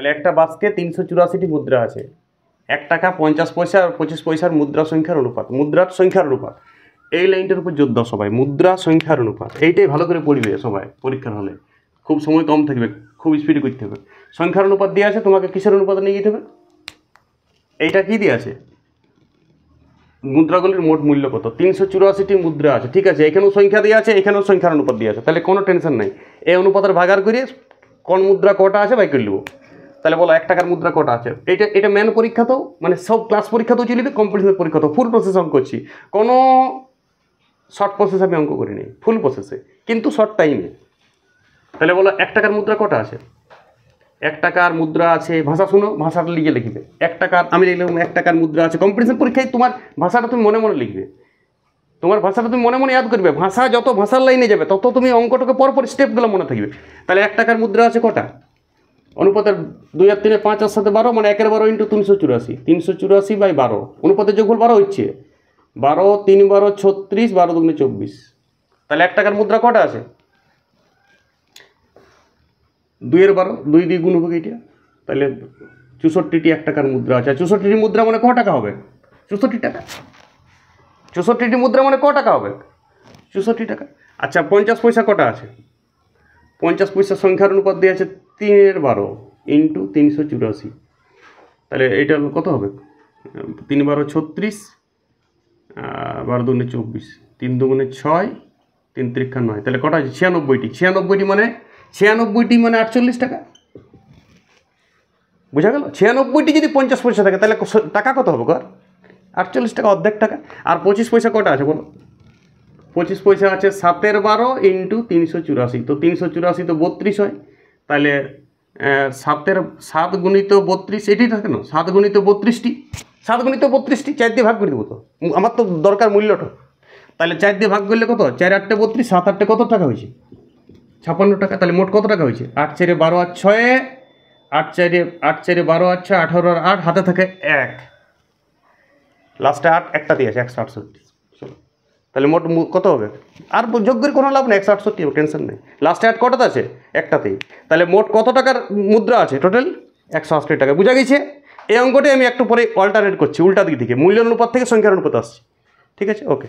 তাহলে একটা বাসকে তিনশো চুরাশিটি মুদ্রা আছে এক টাকা পঞ্চাশ পয়সা আর পঁচিশ পয়সার মুদ্রা সংখ্যার অনুপাত মুদ্রার সংখ্যার অনুপাত এই লাইনটার উপর যোদ্ধা সবাই মুদ্রা সংখ্যার অনুপাত এইটাই ভালো করে পড়বে সবাই পরীক্ষার হলে খুব সময় কম থাকবে খুব স্পিডে করতে হবে সংখ্যার অনুপাত দিয়ে আছে তোমাকে কিসের অনুপাত নিয়ে যেতে হবে এইটা কী দিয়ে আছে মুদ্রাগুলির মোট মূল্য কত তিনশো চুরাশিটি মুদ্রা আছে ঠিক আছে এখানেও সংখ্যা দিয়ে আছে এখানেও সংখ্যার অনুপাত দিয়ে আছে তাহলে কোনো টেনশন নাই এই অনুপাতের ভাগার করে কোন মুদ্রা কটা আছে বাই করে নেব তাহলে বলো এক টাকার মুদ্রা কটা আছে এটা এটা ম্যান পরীক্ষাতেও মানে সব ক্লাস পরীক্ষাতেও চলে দিই কম্পিটিশনের তো ফুল প্রসেস অঙ্ক করছি কোনো শর্ট প্রসেস আমি অঙ্ক করিনি ফুল প্রসেসে কিন্তু শর্ট টাইমে তাহলে বলো এক টাকার মুদ্রা কটা আছে এক টাকার মুদ্রা আছে ভাষা শুনো ভাষাটা লিখে লিখবে এক টাকার আমি লিখলাম এক টাকার মুদ্রা আছে কম্পিটিশন পরীক্ষায় তোমার ভাষাটা তুমি মনে মনে লিখবে তোমার ভাষাটা তুমি মনে মনে ইয়াদ করবে ভাষা যত ভাষার লাইনে যাবে তত তুমি অঙ্কটাকে পরপর স্টেপগুলো মনে থাকবে তাহলে এক টাকার মুদ্রা আছে কটা অনুপাতের দুই আর তিনে পাঁচ আর সাথে বারো মানে একের বারো ইন্টু তিনশো চুরাশি তিনশো চুরাশি বাই বারো অনুপাতের যোগফল বারো হচ্ছে বারো তিন বারো ছত্রিশ বারো দুগুণে চব্বিশ তাহলে এক টাকার মুদ্রা কটা আছে দুইয়ের বারো দুই দুই গুণ হবে এটা তাহলে চৌষট্টিটি এক টাকার মুদ্রা আছে চৌষট্টিটি মুদ্রা মানে ক টাকা হবে চৌষট্টি টাকা চৌষট্টিটি মুদ্রা মানে ক টাকা হবে চৌষট্টি টাকা আচ্ছা পঞ্চাশ পয়সা কটা আছে পঞ্চাশ পয়সা সংখ্যার অনুপাত দিয়ে আছে তিনের বারো ইন্টু তিনশো চুরাশি তাহলে এটা কত হবে তিন বারো ছত্রিশ বারো দুগুণে চব্বিশ তিন দুগুণে ছয় তিন তিরিক্ষা নয় তাহলে কটা আছে ছিয়ানব্বইটি ছিয়ানব্বইটি মানে ছিয়ানব্বইটি মানে আটচল্লিশ টাকা বোঝা গেল ছিয়ানব্বইটি যদি পঞ্চাশ পয়সা থাকে তাহলে টাকা কত হবে কর আটচল্লিশ টাকা অর্ধেক টাকা আর পঁচিশ পয়সা কটা আছে বলো পঁচিশ পয়সা আছে সাতের বারো ইন্টু তিনশো চুরাশি তো তিনশো চুরাশি তো বত্রিশ হয় তাহলে সাতের সাত গুণিত বত্রিশ এটি থাকে না সাত গুণিত বত্রিশটি সাত গুণিত বত্রিশটি চার দিয়ে ভাগ করে দেবো তো আমার তো দরকার মূল্যটা তাহলে চার দিয়ে ভাগ করলে কত চার আটটে বত্রিশ সাত আটটে কত টাকা হয়েছে ছাপান্ন টাকা তাহলে মোট কত টাকা হয়েছে আট চারে বারো আর ছয়ে আট চারে আট চারে বারো আর ছয় আঠারো আর আট হাতে থাকে এক লাস্টে আট একটা দিয়েছে একশো আটষট্টি তাহলে মোট কত হবে আর যোগ্যের কোনো লাভ নেই একশো আটষট্টি হবে টেনশন নেই লাস্টে অ্যাড কটাতে আছে একটাতেই তাহলে মোট কত টাকার মুদ্রা আছে টোটাল একশো আটষট্টি টাকা বুঝা গেছে এই অঙ্কটি আমি একটু পরে অল্টারনেট করছি উল্টা দিক থেকে মূল্য অনুপাত থেকে সংখ্যার অনুপাত আসছি ঠিক আছে ওকে